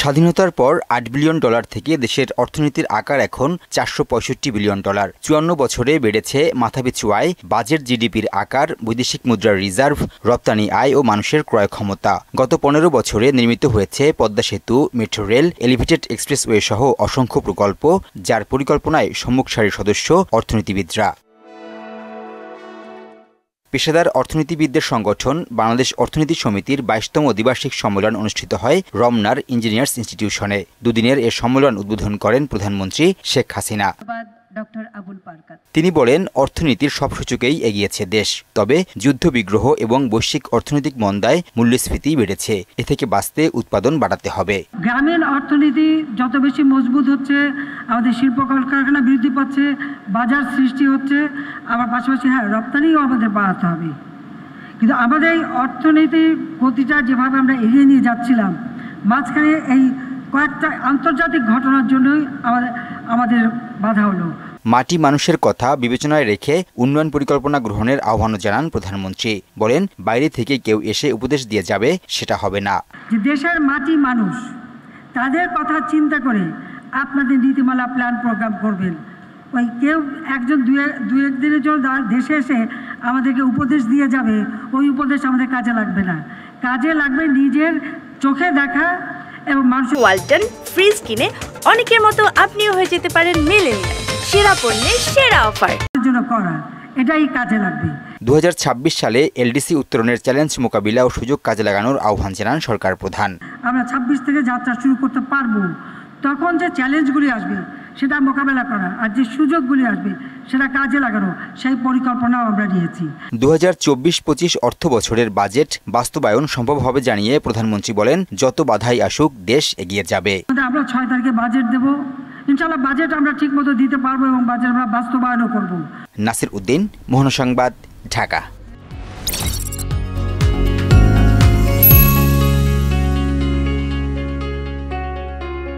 স্বাধীনতার পর আট বিলিয়ন ডলার থেকে দেশের অর্থনীতির আকার এখন চারশো বিলিয়ন ডলার চুয়ান্ন বছরে বেড়েছে মাথাপিছু আয় বাজেট জিডিপির আকার বৈদেশিক মুদ্রার রিজার্ভ রপ্তানি আয় ও মানুষের ক্রয় ক্ষমতা গত পনেরো বছরে নির্মিত হয়েছে পদ্মা সেতু মেট্রো রেল এলিভেটেড এক্সপ্রেসওয়ে সহ অসংখ্য প্রকল্প যার পরিকল্পনায় সম্মুখ সারির সদস্য অর্থনীতিবিদরা পেশাদার অর্থনীতিবিদদের সংগঠন বাংলাদেশ অর্থনীতি সমিতির বাইশতম অধিবার্ষিক সম্মেলন অনুষ্ঠিত হয় রমনার ইঞ্জিনিয়ার্স ইনস্টিটিউশনে দুদিনের এ সম্মেলন উদ্বোধন করেন প্রধানমন্ত্রী শেখ হাসিনা তিনি বলেন অর্থনীতির সব সূচকেই এগিয়েছে দেশ তবে যুদ্ধবিগ্রহ এবং বৈশ্বিক অর্থনৈতিক মন্দায় মূল্যস্ফীতি বেড়েছে এ থেকে বাঁচতে উৎপাদন বাড়াতে হবে গ্রামীণ অর্থনীতি যত বেশি মজবুত হচ্ছে আমাদের শিল্প কলকারখানা বৃদ্ধি পাচ্ছে বাজার সৃষ্টি হচ্ছে আবার পাশাপাশি হ্যাঁ রপ্তানিও আমাদের বাড়াতে হবে কিন্তু আমাদের এই অর্থনীতির গতিটা যেভাবে আমরা এগিয়ে নিয়ে যাচ্ছিলাম মাঝখানে এই কয়েকটা আন্তর্জাতিক ঘটনার জন্যই আমাদের আমাদের বাধা হলো মাটি মানুষের কথা বিবেচনায় রেখে উন্নয়ন পরিকল্পনা গ্রহণের আহ্বান জানান প্রধানমন্ত্রী বলেন বাইরে থেকে কেউ এসে উপদেশ দিয়ে যাবে সেটা হবে না যে দেশের মাটি মানুষ তাদের কথা চিন্তা করে আপনাদের নীতিমালা প্ল্যান প্রোগ্রাম করবেন ওই কেউ একজন দু এক দিনের জন্য দেশে এসে আমাদেরকে উপদেশ দিয়ে যাবে ওই উপদেশ আমাদের কাজে লাগবে না কাজে লাগবে নিজের চোখে দেখা এবং মানুষ ওয়ালটন ফ্রিজ কিনে অনেকের মতো আপনিও হয়ে যেতে পারেন মেলেনিয়া সেরা পণ্যে সেরা অফার সালে এলডিসি উত্তরণের চ্যালেঞ্জ মোকাবিলা ও সুযোগ কাজে লাগানোর আহ্বান জানান সরকার প্রধান আমরা ২৬ থেকে যাত্রা শুরু করতে পারবো তখন যে চ্যালেঞ্জগুলি আসবে সেটা মোকাবেলা করা আর যে সুযোগগুলি আসবে সেটা কাজে লাগানো সেই পরিকল্পনাও আমরা নিয়েছি দু হাজার চব্বিশ পঁচিশ অর্থ বছরের বাজেট বাস্তবায়ন সম্ভব হবে জানিয়ে প্রধানমন্ত্রী বলেন যত বাধাই আসুক দেশ এগিয়ে যাবে আমরা ছয় তারিখে বাজেট দেবো ইনশাআল্লাহ বাজেট আমরা ঠিকমতো দিতে পারবো এবং বাজেট আমরা বাস্তবায়নও করব নাসির উদ্দিন মোহন সংবাদ ঢাকা